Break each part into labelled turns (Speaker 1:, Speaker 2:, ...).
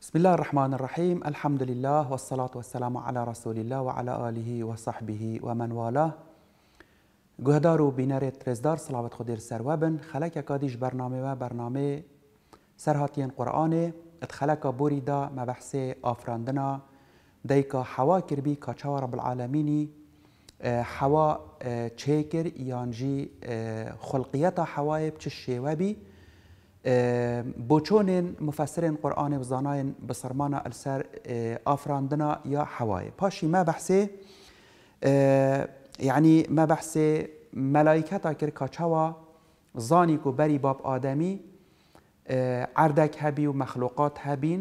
Speaker 1: بسم الله الرحمن الرحيم الحمد لله والصلاة والسلام على رسول الله وعلى آله وصحبه ومن والاه گوهدار و بینرت رزدار صلابت خودیر سروا بن كاديش برنامه وبرنامه سرهاتين سرهاتین قرآن ات خلک مبحث آفراندنا دیکا حوا كربي كاچاو رب العالمینی حوا چیکر يانجي خلقیت حوايب چه شیوه بوچون چۆنێن قرآن قورآانێ بزانایەن بە سەرمانە ئەلسەر اه، ئافراندنا یا حەوایە پاشی مە بەحسێ اه، یعنی مە بەحسێ مەلایکەتا کرد کاچەوە زانی و بەری باب ئادەمی اه، عردەك هەبی و مەخلوقات هەبین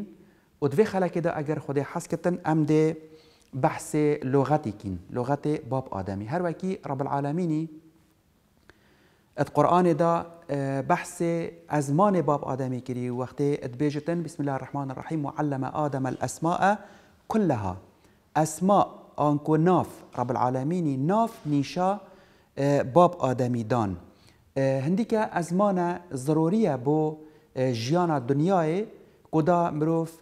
Speaker 1: و دوێ خەلەکێدا ئەگەر خودێ حەسکردن ئەم دێ بەحسێ لۆغەتێکین لۆغەتێ باب رب هەروەکی ات قرآن دا آه، بحث أزمان باب آدمی كري وقت أدبيجتن بسم الله الرحمن الرحيم وعلم آدم الاسماء كلها اسماء أنكو ناف رب العالمين ناف نيشا آه، باب آدمی دان آه، هنديك ازمان ضرورية بو جيانا دنیای کدا مروف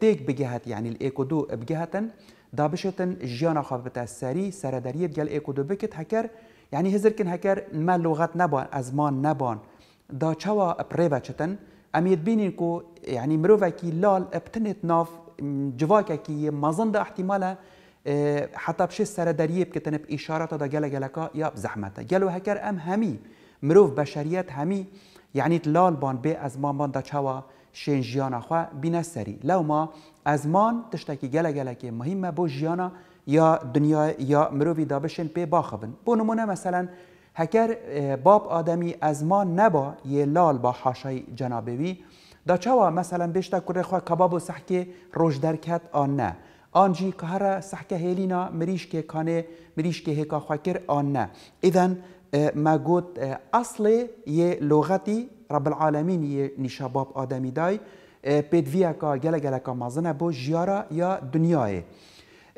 Speaker 1: تيك بجهت يعني الإيكو دو بجهتن دابشتن جيانا جیانا الساري سری جال إيكو دو بكت هكر یعنی هزر کن هکر ما لغت نبان ازمان نبان دا چوا پریوا شتن امید بینین کو یعنی لال ابتنت ناف جواکه کی مزند احتمالا اه، حتى بشي سر دريب كتنب إشارة دا جلا جلكا يا بزحمته جالو هكر أم همي مروف بشريات همي يعني تلال بان بي أزمان بان دا چوا شين جيانا خواه بنا سري لو ما أزمان تشتكي جلا جلكي مهمة بو جيانا یا دنیا یا مروی دابشن پی باخبن بو نمونه مثلا هکر باب آدمی از ما نبا یه لال با حاشای جنابوی دا چوا مثلا بشتا کره خواه کباب و سحکه روش آن نه آنجی که هر سحکه هیلینا مریش که کانه مریش که هکا خواه آن نه ایدن ما گوت اصل یه لغتی رب العالمین یه باب آدمی دای گله گله که مازنه بو جیاره یا دنیای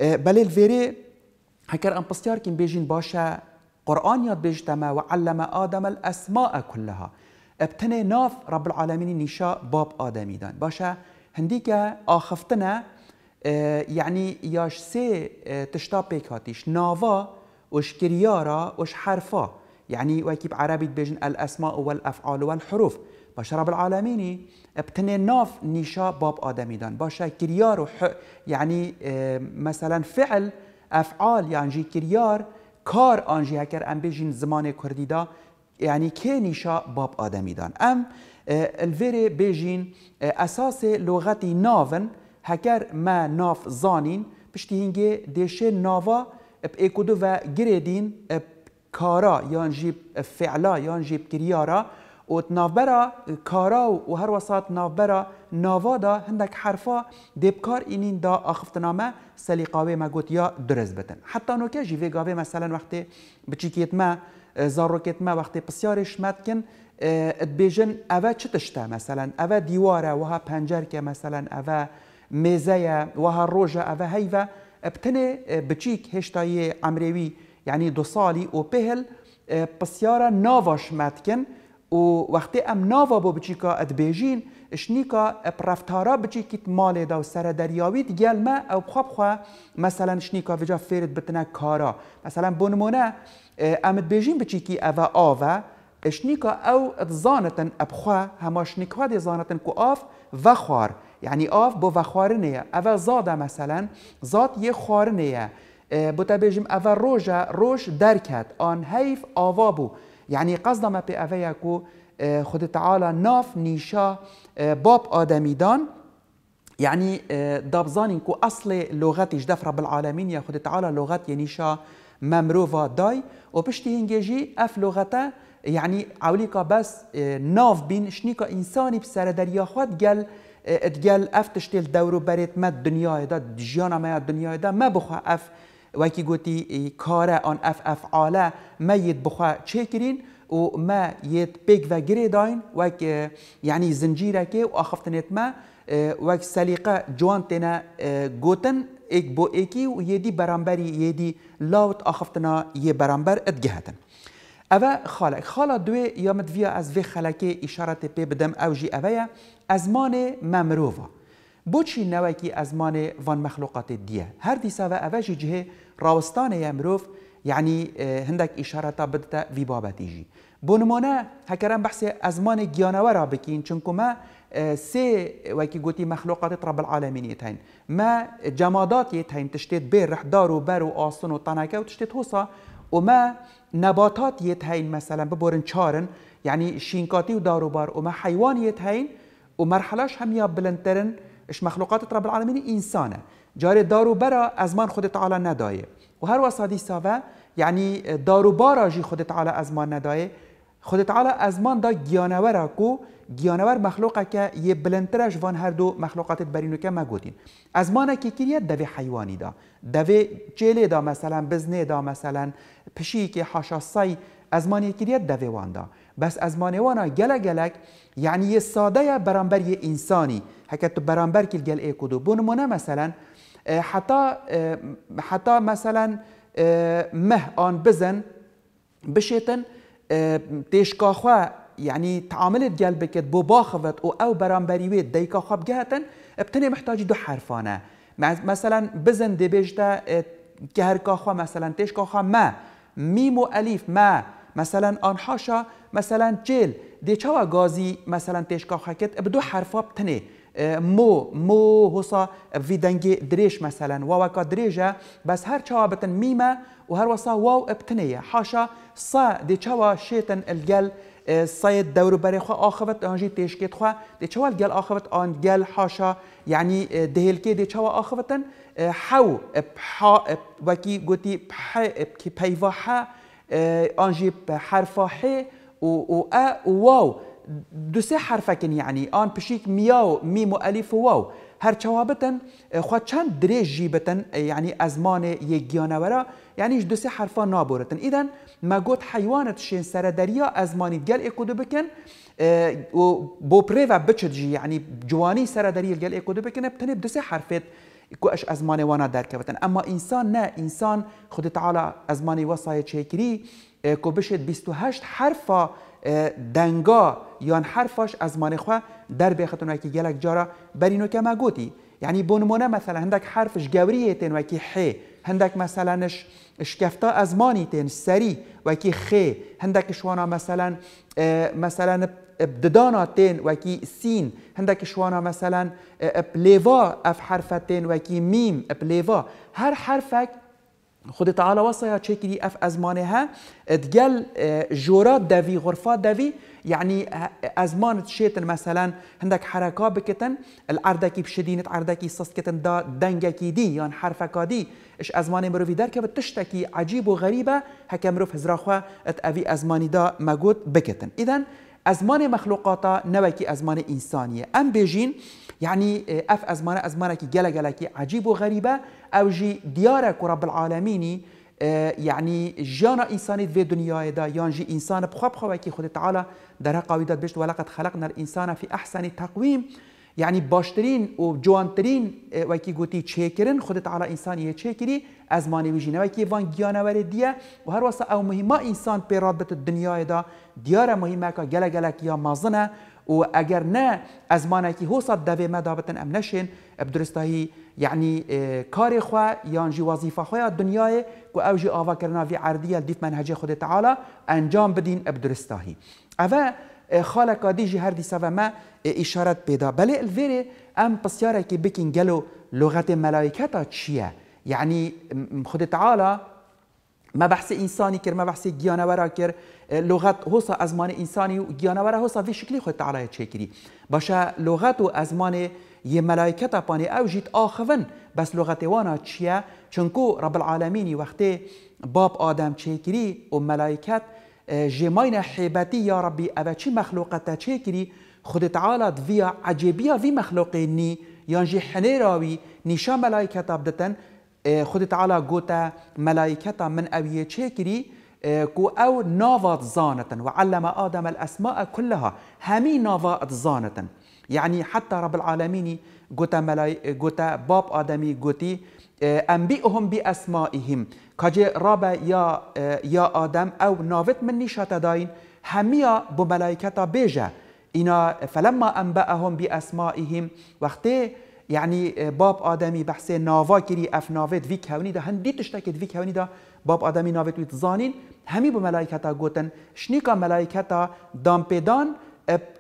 Speaker 1: بلال فيري هكر أن بستيار كين بيجين باشا قرآن ياد بيجتما وعلم آدم الأسماء كلها ابتنى ناف رب العالمين نشاء باب آدمي دان باشا هنديك آخفتنا آه، يعني ياش سي آه، تشتا بيكاتيش نافا وش كريارا وش حرفا يعني واكيب عربي بيجن الأسماء والأفعال والحروف با رب العالمینی ابتنه ناف نیشا باب آدمی دان باشه کریار و ح... یعنی مثلا فعل افعال یعنی کریار کار آنجی هکر ام زمان کردی یعنی که نیشا باب آدمی دان ام الویر بیجین اساس لغتی ناون هکر ما ناف زانین پشتی هنگه دیشه ناوا اب ایکودو و گریدین اب کارا یعنی فعلا یعنی کریارا او نافبرا کارا و هر وسط نافبرا ناوا دا هندک حرفا دبکار اینین دا آخفتنامه سلیقاوه ما گوت یا درست بتن حتی نوکه جیوه گاوه مثلا وقتی بچیکیت ما زاروکیت ما وقتی پسیارش مد کن ادبیجن اوه چه تشته مثلا اوه دیواره وها پنجر که مثلا اوه میزه وها روژه اوه هیوه بتنه بچیک هشتای عمروی یعنی دو سالی و پهل پسیاره ناواش مد کن و وقتی ام ناوا بیجین بچیکا ادبیجین اپ رفتارا بچی بچیکیت مال دا و سر دریاوی دیگل ما او بخواب خواه مثلا که وجا فیرد بتنه کارا مثلا بونمونه ام بیجین بچی کی او آوه که او اتزانتن ابخواه هما که دی زانتن که آف وخوار یعنی آف با وخوار نیه، او زاده مثلا زاد یه نیه بوتا بیجیم او روژه روش درکت آن حیف آوا بو يعني قصد ما بي اویا کو آه، خود تعالی ناف نيشا آه، باب آدمیدان يعني آه، دابزان كو اصل جدف رب العالمين يا خد تعالى لغات ينيشا ممروفا داي وبشتي هنجيجي اف لغتا يعني عوليكا بس ناف بين شنيكا انساني بسر دريا خود قال اتقال اف تشتيل دورو بريت ما الدنيا دا جيانا ما الدنيا دا ما بخوا اف وەکی گوتی کارە ئەن ئەفعاە مەیت بخوا چێکرین و مە یت پێک بە گرێ داین وەک یعنی زنجیرەکێ و ئاخفتنێتمە وەک سەلیقە جوان تێنە گوتن ئێک بۆ ئێکی و یێدی بەرامبەری یێدی لاوت ئاخفتنا یێ بەرامبەر ئەتگەهتن. ئەوە خاڵک خاڵا دوێ یامت ڤیا ئەس vê خەلەکێ ئیشارەتێ پێ بدەم ئەو ژی ئەوەیە ئەزمانێ مەمرۆڤە. بۆچی نەوەکی ئەزمانێ ڤان مەخلوقاتێ دیە هەردیساوە ئەڤژی جهێ ڕاوستانەیە مرۆڤ یعنی هەندێک ئیشارەتا بدتە وی بابەتیژی بۆ نمونە هەکەران بەحسێ ئەزمانی گیانەوەرا بکەین چونکومە سێ وەکی گوتی مەخلوقاتی ڕەبل عالمینی تین مە جەماداتی تین تشتێت بێ ڕەحدار و بەر و ئاسن و تەنەکە و تشتێت هۆسا ومە نەباتات یەت هەین مەسەلەن ببۆرن چارن یعنی شینکاتی و داروبار ومە حیوان یەت هەین و مەرحەلاش هەمیە بلندترن اش مخلوقات رب العالمین انسانه جار دارو برا از من خود تعالی ندایه و هر وسادی ساوه یعنی دارو بارا جی خود تعالی از من ندایه خود تعالی از من دا گیانور کو گیانور که یه بلندترش وان هر دو مخلوقات برینو که مگودین از مانه که کریه دوی حیوانی دا دوی جلی دا مثلا بزنه دا مثلا پشی که حاشا سای از مانه کریه دوی وان بس از مانه وانا گلگلک یعنی یه ساده برانبر یه انسانی حکت تو برانبر کل گل ای کدو بونمونه مثلا حتی حتی مثلا مه آن بزن بشیتن تشکاخوه یعنی تعاملت گل بکت بو باخوت و او برانبری وید دیکا خواب گهتن ابتنی محتاج دو حرفانه مثلا بزن دی بیجده که هر مثلا تشکاخوه مه ما میم و الیف ما مثلا آنهاشا مثلا جل دي چوا غازي مثلا تشكا خاكت بدو حرفا بتني اه، مو مو هوسا في دنجي دريش مثلا واوكا دريجا بس هر چوا بتن ميمة وهر وصا واو بتنية حاشا صا دي چوا شيتن الجل صيد اه، دور بري خو اخوت آنجي تشكيت خو دي چوا الجل اخوت آن جل حاشا يعني دهلكي دي چوا آخفتن حو بحا وكي قوتي بحا كي بيفا ح آنجي بحرف ح و أ وواو دو سه حرفکن یعنی آن پشیک میاو میم و الیف و واو هر چوابتن خوا چند دریج جیبتن یعنی ازمان یگیانه ورا یعنی دو سه حرفا نابورتن ایدن ما گوت حیوانت شین سر دریا ازمانی گل اکودو بکن و بو پریوه بچد جی یعنی جوانی سر دریا گل اکودو بکن بتنه دو سه حرفت کوش ازمان وانا درکوتن اما انسان نه انسان خود تعالی ازمانی وصای چیکری که بشید 28 حرفا دنگا یا حرفاش از مانخوا در بیختون که گلک جارا بر اینو که گوتی یعنی بنمونه مثلا هندک حرفش گوریه تن و که ح هندک مثلا شکفتا از مانی تن سری وکی که خ هندک شوانا مثلا مثلا ابددانا وکی و سین هندک شوانا مثلا لیوا اف حرفتن و کی میم لیوا هر حرفک خود تعالی چه چکری اف ازمانه ها ادگل اه، جورا دوی غرفا دوی يعني اه، ازمان تشيتن مثلا عندك حركه بكتن العردكي بشدينة عردكي سسكتن دا دنگكي دي يعني حرفكا دي اش ازمان مروفي در بتشتكي عجيب وغريبه هكا مروف هزراخوا ات افي ازماني دا مگوت بكتن اذا ازمان مخلوقاتا نوکی ازمان انسانیه ام بیجین یعنی اف ازمانه ازمانه که گله گله که عجیب و غریبه او جی دیاره که رب العالمینی یعنی جانا انسانی في دنیای دا یان جی انسان بخواب خواه که خود تعالی در قاوی داد بشت ولقد خلقنا الانسان في احسن تقویم یعنی باشترین و جوانترین وکی گوتی چه کرن خودت علا انسانیه چه کری از مانویجینه وکی وان گیانوری دیه و هر واسه او مهمه انسان پی رابط دنیای دا دیاره مهمه که گله گلک یا مازنه و اگر نه از مانکی هوسا دوی ما دابتن ام نشین بدرستایی یعنی کار خو یا جی وظیفه خو دنیای کو او جی آوا کرنا وی عردیه دیف منهج خود تعالی انجام بدین بدرستایی اوه خالکا دیجی هر دیسا و ما اشارت پیدا بله الویره ام پسیاره که بکن گلو لغت ملائکتا چیه یعنی خود تعالی ما بحث انسانی کرد ما بحث گیانورا کرد لغت حسا ازمان انسانی و گیانورا حسا وی شکلی خود تعالی چه کری باشه لغت و ازمان یه ملائکتا پانی اوجید آخون بس لغت وانا چیه چونکو رب العالمینی وقتی باب آدم چه کری و ملائکت آه، جماين حیبتی يا ربي أبا چي مخلوقة چه کری خود تعالی عجيبية في مخلوقيني يانجي نی یا ملايكة حنی راوی نیشا ملائکتا بدتن آه، من اویه آه، چه كو او نافات زانتن وعلم آدم الأسماء كلها همي نافات زانتن يعني حتى رب العالمين قوتا, ملايكة باب آدمي قوتي أنبئهم بأسمائهم کجه رابه یا یا آدم او ناوت من نیشت داین همیا بو ملائکتا بیجه اینا فلما انبأهم باسمائهم وقتی یعنی باب آدمی بحث ناوا کری اف ناوت وی کونی دا هندی تشتکت وی کونی دا باب آدمی ناوت وی تزانین همی بو ملائکتا گوتن شنیکا ملائکتا دامپیدان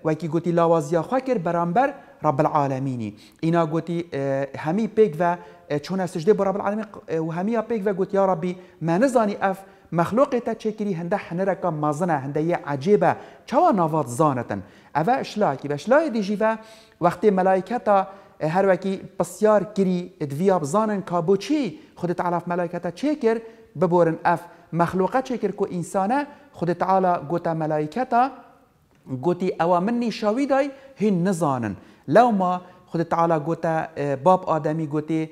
Speaker 1: وکی گوتی لاوازیا خواه کر برانبر رب العالمين إنا قوتي اه، همي بيك و اه، چون سجده برب العالمين اه، و همي بيك و قوتي يا ربي ما نزاني أف مخلوق تا چکری هنده حنرک مازنه هنده یه عجیبه چوا نوات زانتن اوه اشلا کی اشلا دي جيفا وقت ملائکه تا هر وكي بسيار كري ادویا بزانن کابو چی خود تعالی ملائکه تا چكر ببورن اف مخلوقه چكر كو انسانه خود تعالى قوتا ملائكتا قوتي گوتی اوامنی شاوی دای نزانن لو ما خود تعالی گوتا باب آدمی گوته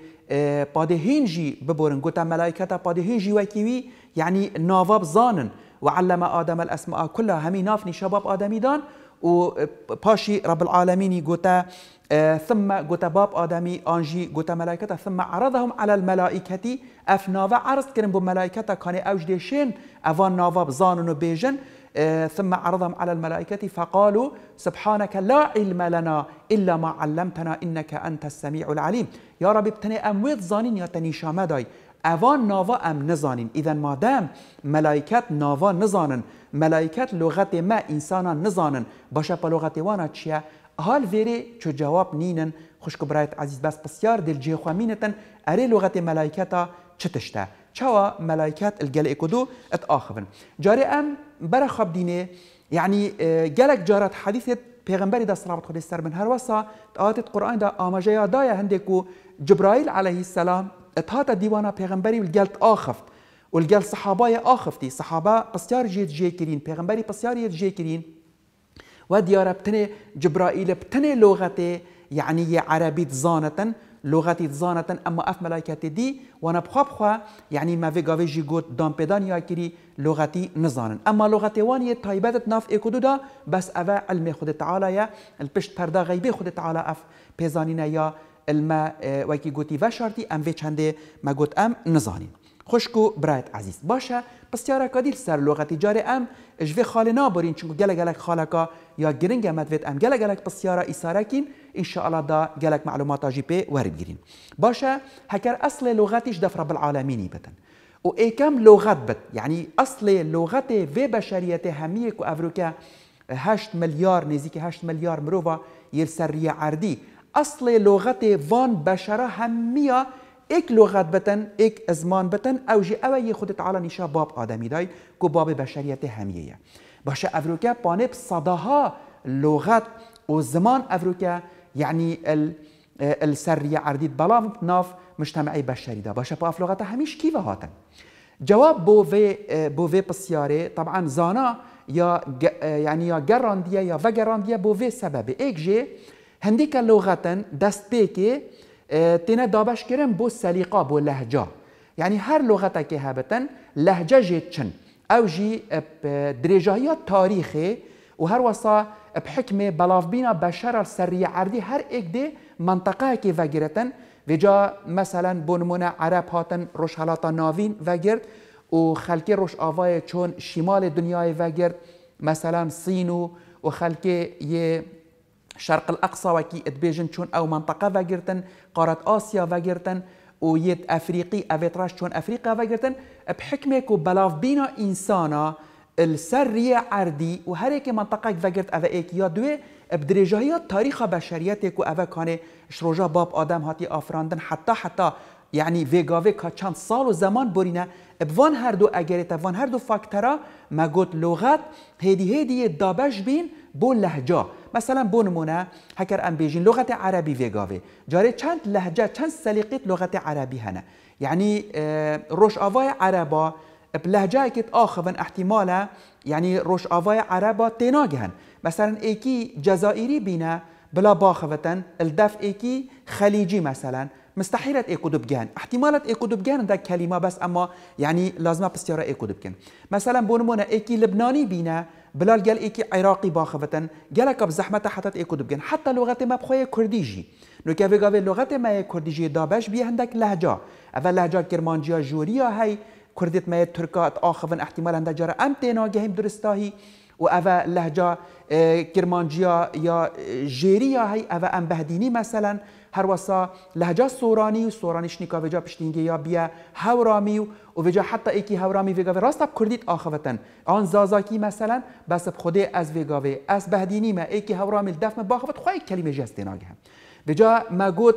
Speaker 1: پادهین جی ببورن گوتا ملائکتا پادهین جی وکیوی یعنی ناواب زانن و علم آدم الاسماء کلها همی نافنی شباب آدمی دان و پاشی رب العالمینی گوتا ثم گوتا باب آدمی آنجی گوتا ملائکتا ثم عرضهم على الملائکتی اف ناوه عرض کرن بو ملائکتا کانی اوج دیشن اوان ناواب زانن و بیجن آه، ثم عرضهم على الملائكة فقالوا سبحانك لا علم لنا إلا ما علمتنا إنك أنت السميع العليم يا رب ابتني أمويت زانين يا تني شامداي اوان ناوا ام اذا ما دام ملائكات ناوا نزانن ملائكات لغه ما انسانا نزانن باشا بلغه وانا تشيا هل فيري شو جواب نينن خوشکو برايت عزيز بس بسیار دل جیخوامینتن اري لغه ملائکتا چتشته شوا ملائكات الجلق ات اتآخفن جاري ام برخب دینه اه، يعني جلك جارت حديثة پیغمبری دا صلوات خدا سر من هر وسا آیت قرآن دا آماجه یادای هنده کو جبرائیل علیه السلام اتهاتا دیوانا پیغمبری ولگلت آخفت ولگل صحابای آخفتی صحابا بسیار جید جی کرین پیغمبری پسیار جید جی کرین و ديار بتنه جبرائيل بتنه لغت یعنی عربي زانتن لغتی زانتن اما اف ملائکت دی و انا يعني یعنی ما وی گاوی جی گوت دام پیدان یا کری لغتی نزانن اما لغتی وانی تایبتت ناف اکدو دا بس اوه علم خود تعالی یا الپشت پرده غیبی خود تعالی اف پیزانین یا علم وکی گوتی و ام وی چنده ما گوت ام نزانین خوشکو برایت عزیز باشه پسیارا کادیل سر لغتی جار ام اجوه خاله نابرین چونکو گلگ گلگ خالکا یا گرنگ مدوید ام گلگ پس پسیارا ایسارا کین الله دا گلگ معلومات جی پی وارد گیرین باشه هکر اصل لغتیش دفر بالعالمینی بتن و ای کم لغت بت یعنی اصل لغت و بشریت همیه کو افروکا 8 مليار نزيك 8 مليار مروفا يرسر عردي أصل لغة فان بشرة همية ایک لغت بتن ایک ازمان بتن او جی اوی خود تعالی نیشا باب آدمی دای کو باب بشریت همیه باشه افروکه پانب صداها لغت و زمان افروکه یعنی يعني السرية عرديد بلا ناف مجتمعي بشري دا باشا باف لغتا هميش كيف هاتن جواب بو بوفي بو بسياري طبعا زانا يا يعني يا جرانديا يا فجرانديا بو سبب ايك جي هنديك لغتا دست بيكي تینا دابش کرن بو سلیقا بو لهجه یعنی هر لغتا که هبتن لهجه جید چن او جی دریجایی تاریخی و هر وصا بحكم بلافبينا بشر السرية عردي هر اكدي منطقة كي وغيرتن وجا مثلا بونمونا عرب هاتن روش هلاتا نافين وغيرت و خلقي روش آواي چون شمال دنياي وغيرت مثلا صينو و خلقي يه شرق الأقصى وكي اتبيجن تشون أو منطقة فاقرتن قارة آسيا فاقرتن و أفريقي أفيتراش تشون أفريقيا فاقرتن بحكمكو بلاف بينا إنسانا السرية عردي وهريك منطقة فاقرت أفا إيكيا دوه بدرجه تاريخ بشريتك و أفا كان شروجا باب آدم هاتي آفراندن حتى حتى يعني فيغا كا چند سال و زمان بورينا بوان هردو أجريتا اگرتا هردو فاكترا ما گوت لغت هيدي هيدي دابش بين بو لهجا مثلا بو نمونه هکر ام بیجین لغت عربی ویگاوه جاره چند لهجه چند سلیقیت لغت عربی هنه یعنی روش آوای عربا که کت آخوان احتمالا یعنی روش آوای عربا هن. مثلا ایکی جزائری بینه بلا باخوتن الدف ایکی خلیجی مثلا مستحيلات ايكو دبجان احتمالات ايكو دبجان در كلمه بس اما یعنی لازم بس يرى ايكو دبجان مثلا بونمونا ايكي لبناني بينا بلال قال ايكي عراقي باخفة قال كاب زحمة حتى ايكو دبجن حتى لغة ما بخويا كرديجي نو كافي قال لغة ما كرديجي دابش بيه عندك لهجة اول لهجة كرمانجيا جوريا هاي كردت ما تركات اخفن احتمال عندها جرى ام تينا درستاهي و اوه لهجه کرمانجیا یا جیریا های اوه انبهدینی مثلا هر وسا لهجه سورانی و سورانی نیکا وجا پشتینگی یا بیا هورامی و و وجا حتی ایکی هورامی ویگا و راست کردید آخوتن آن زازاکی مثلا بس خود از ویگا از بهدینی ما ایکی هورامی دفم باخوت خواهی کلمه جست هم وجا ما گود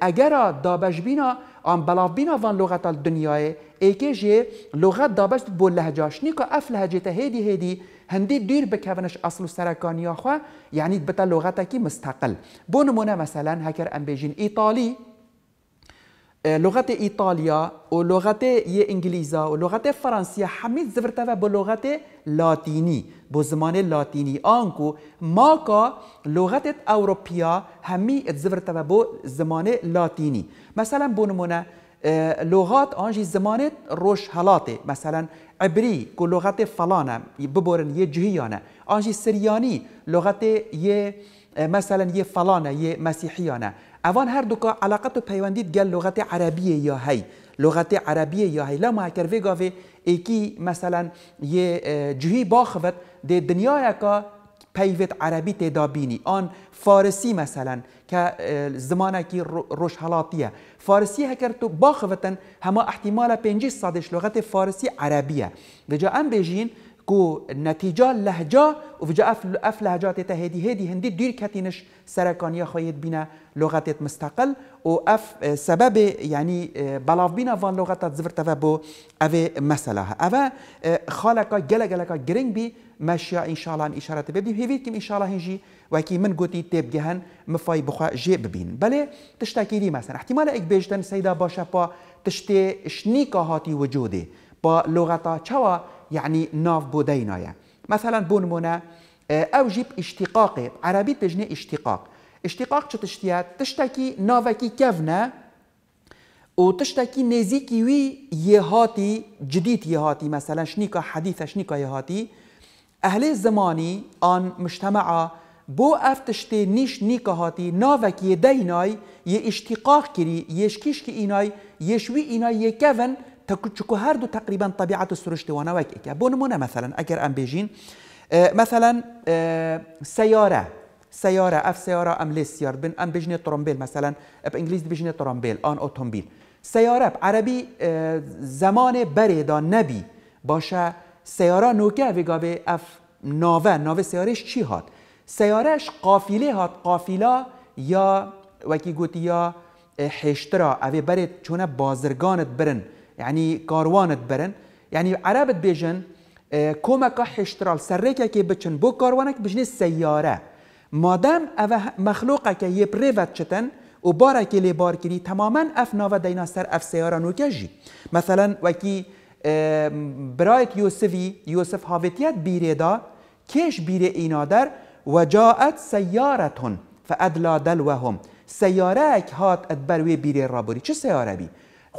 Speaker 1: اگر دابش بینا آن بلاف بینا وان لغت دنیای ایکی جی لغت دابش بول لهجاش نیکا اف لهجه هیدی هیدی هەندی دیر بکەونش ئەسل و سەرەکانیا خوا یعنی بتە لغەتێکی مستەقل بۆ نمونە مەسەلاەن هەکر ئەمبێژین ئیتالی لغت ايطاليا ولغت انجليزا ولغت فرنسيا حميد زفرتها بلغت لاتيني بزمان لاتيني انكو ماكا لغت اوروبيا همي زفرتها بو زمان لاتيني مثلا بونمونه لغات آنجی زمانت روش حالاته مثلا عبری که لغت فلانه ببرن یه جهیانه آنجی سریانی لغت یه مثلا یه فلانه یه مسیحیانه اوان هر دوکا علاقت و پیوندید گل لغت عربیه یا هی لغت عربیه یا هی لما کرفی گاوه ایکی مثلا یه جهی باخوت ده دنیا کا پیوت عربی تدا بینی آن فارسی مثلا که زمانه که روش حالاتیه فارسی هکر تو باخوتن همه احتمال 50 صدش لغت فارسی عربیه و جا ام بیجین كو نتيجة لهجه و اف, اف لهجات تا هدي هدی هندی دیر کتینش سرکانی خويت بينا لغة مستقل و اف سبب يعني بلاف بينا فان لغة زفرت و بو مسألة مسئله او خالکا گله گلکا گرنگ بي ماشيا ان شاء الله ام اشاره ببي هيفيت كم ان شاء الله هنجي وكي من قوتي تيب جهن مفاي بخا جي ببين بلي تشتكي لي مثلا احتمال اك بيجتن سيدا باشا با تشتي شنيكا هاتي وجودي با لغة چوا يعني ناف بودينايا مثلا بونمونا او جيب اشتقاقي عربيت بجني اشتقاق اشتقاق چه تشتيات تشتكي نافكي كفنا وتشتكي نزيكي وي يهاتي جديد يهاتي مثلا شنيكا حديثة شنيكا يهاتي اهل زماني آن مجتمعه بو افتشته نیش نیکه هاتی ناوکی دینای یه اشتقاق کری یشکیش که اینای یشوی اینای یکون چکو هر دو تقریبا طبیعت سرشتوانه وک اکه بونمونه مثلا اگر ام بیجین مثلا سیاره سیاره اف سیاره ام ليس سيارة بن ام بجني طرمبيل مثلا بانجليزي ترامبیل آن ان سیاره سيارة عربی زمان بريدا نبی باشه سیاره نوکه ویگا به اف ناوه ناوه سیارش چی هات سیارش قافیله هات قافیلا یا وکی گوتی یا حشترا اوی برید چونه بازرگانت برن یعنی کاروانت برن یعنی عربت کمک کمکا هشترال سرکه که بچن بو کاروانک بجنی سیاره مادام او مخلوقه که یه پروت چتن و باره که لبار بار تماما اف و دينا اف سیاره نو جی مثلا وکی برایک یوسفی یوسف هاویتیت بیره دا کش بیره اینا در و جاعت فادلا دلوهم سیاره هات ادبروی بیره رابوری چه سیاره بی؟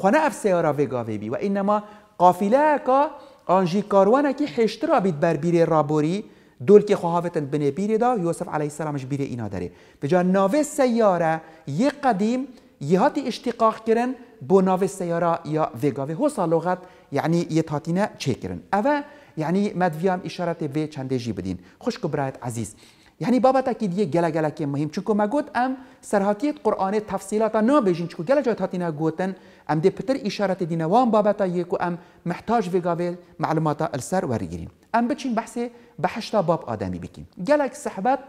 Speaker 1: سیارا افسیارا وگاوی بی و اینما قافله کا آنجی کاروانه که را بید بر بیره رابوری دول که خواهاوتن بنه بیره دا یوسف علیه السلامش بیره اینا داره به جا ناوه سیاره یه قدیم یه هاتی اشتقاق کرن بو ناوه سیاره یا وگاوی حسا لغت یعنی یه تاتینه چه کرن اوه یعنی مدویام اشارت به چنده جی بدین خوش برایت عزیز یعنی بابت که دیگه گله گله که مهم چونکه ما گوت ام سرحاتیت قرآن تفصيلاتا نا بجين چونکه گله جات هاتینا گوتن ام دی پتر اشارت دینوان بابا یکو ام محتاج وگاویل معلوماتا السر ورگیرین ام بچین بحث بحشتا باب آدمی بکین گلک صحبت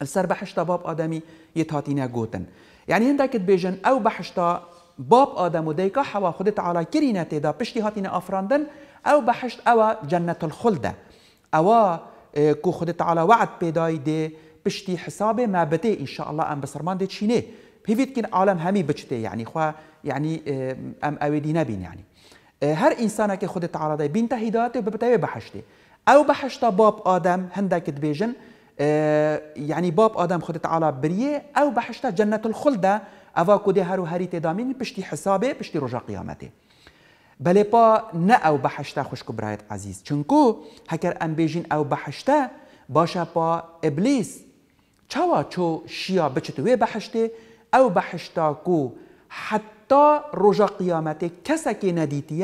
Speaker 1: السر بحشتا باب آدمی یت هاتینا گوتن یعنی هندکت بیجن او بحشتا باب آدم و دیکا حوا خود تعالی کرینه تیدا پشتی هاتینا افراندن او بحشت او جنت الخلده او کو إيه، خودت تعالی وعد پیدای دی پشتی حساب ما بده ان شاء الله ام بسرمان دی چینه پیوید کن عالم همی بچته یعنی خوا یعنی ام اوی دی نبین یعنی إيه، هر انسان که خودت تعالی دی بین تهیدات و ببتوی بحشته او بحشتا باب آدم هندک دبیجن يعني باب آدم خود تعالى بريه أو بحشتا جنة الخلدة أفا كودي هارو هاري تدامين بشتي حسابه بشتي رجا قيامته بلی پا نە او بحشتا خوشکو برایت عزیز چونکو هکر ام بیجین او بحشتا هەشتە پا ابلیس چاوا چو شیا بچێت وێ بە او بحشتا کو هشتا و قیامت ڕۆژە قیامەتێ کەسێکی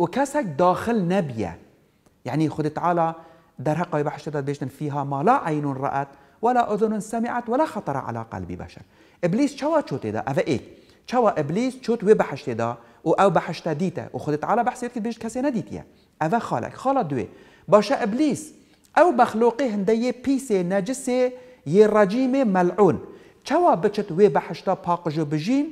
Speaker 1: و کەسێک داخل نەبیە یعنی خود تعالی در تعالا او بحشتا داد بیشتن فیها ما لا عینون رأت ولا أذن سمعت ولا خطر على قلب بشر ابلیس شوا شوتي دا او ایک شوا ابلیس چوت وی بحشتي دا او بحشتا ديتا وخد على بحسيت كي بيجت كاسينا ديتيا افا خالك خالا دوي باشا ابليس او بخلوقي هندي بيسي نجسي يراجيمي ملعون چوا بچت وي بحشتا باقجو بجين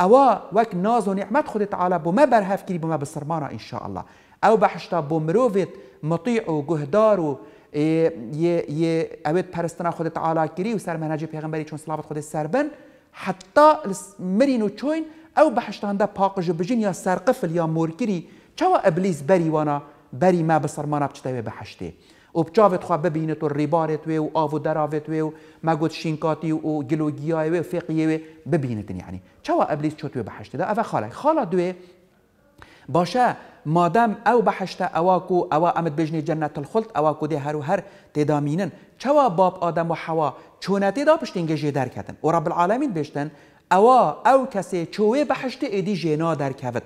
Speaker 1: او وك ناز و نعمت على تعالى بو ما برهف كري بو ما بسرمانا ان شاء الله او بحشتا بو مروفت مطيع و ي و يه اوت پرستنا خود على كري و سر منهج پیغمبري چون صلابت خود سر حتى مرين و چوين او بحشتانده پاقج بجن یا سرقفل یا مورکری چوا ابلیس بری وانا بری ما بسرمانا بچتوی بحشته و بچاوت خواه ببینه تو ریبارت وی و آو دراوت وی و مگود شینکاتی و گلوگیای وی و فقیه وی ببینتن یعنی چوا ابلیس چوتوی بحشته ده او خاله خاله دوی باشه مادام او بحشته اواکو او امد بجنه جنت الخلد اواکو ده هر و هر تدامینن چوا باب آدم و حوا چونه تدا پشتنگه جه در کتن و رب العالمین بشتن او او کەسێ چۆوێ بحشت هەشت ئێدی در دەرکەوت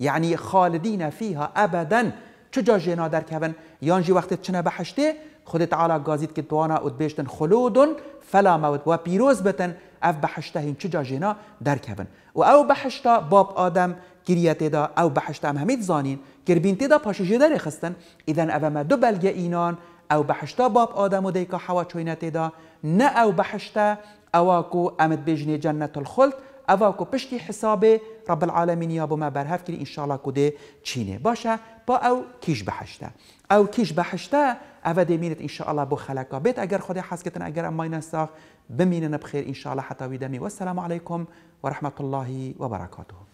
Speaker 1: یعنی خالدینە فیها ابدا چجا ژێنا دەرکەون یانجی وقتت چنە بە هەشتێ خودت علا گازیت کە دوانە ئوتبێشتن خلودون فلا موت و پیرۆز بتن اف بە هەشتە هین چجا در دەرکەون و او بحشتا باب آدم گریە دا او بحشتا هەشتا ئەم هەمید زانین گربین تێدا پاشیژێ دەرێ خستن ئیدەن ئەوەمە دو بەلگە ئینان او بحشتا باب آدم و دەیکە حەوا چۆینە تێدا نە ئەو بە آواکو ئەمت بێژنێ جەنە تلخلت ئەواکو پشتی حساب رب العالمینی یا بۆ ما بەرهافکردی ئینشاالله کودێ چینه باشه با او کیش بهشته او کیش شاء الله بو ئینشاءله بيت اگر بێت اگر خودی ما ئەگەر ئەم انشالله حتی شاء و السلام علیکم والسلام عیکم ورحمه و وبرکاته